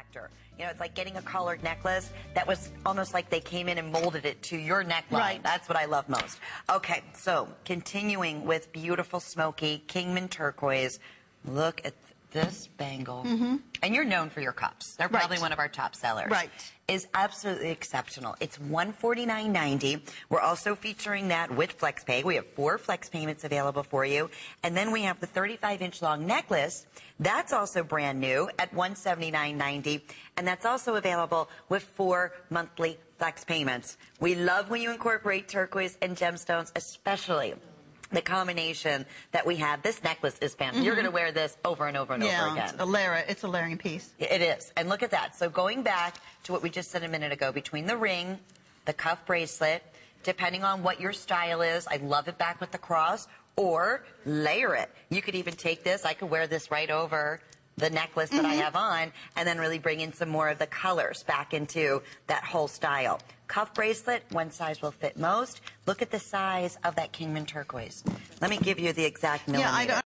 factor. You know, it's like getting a collared necklace that was almost like they came in and molded it to your neckline. Right. That's what I love most. Okay, so continuing with beautiful smoky Kingman turquoise. Look at this bangle, mm-hmm. and you're known for your cups. They're probably right. one of our top sellers. Right. Is absolutely exceptional. It's $149.90. We're also featuring that with FlexPay. We have four Flex payments available for you. And then we have the 35 inch long necklace. That's also brand new at $179.90. And that's also available with four monthly Flex payments. We love when you incorporate turquoise and gemstones, especially the combination that we have. This necklace is fantastic. Mm -hmm. You're mm-hmm. going to wear this over and over and yeah, over again. It's a, it's a layering piece. It is. And look at that. So going back to what we just said a minute ago, between the ring, the cuff bracelet, depending on what your style is, I love it back with the cross, or layer it. You could even take this. I could wear this right over the necklace that mm -hmm. I mm-hmm. have on and then really bring in some more of the colors back into that whole style. Cuff bracelet, one size will fit most. Look at the size of that Kingman turquoise. Let me give you the exact millimeter. Yeah,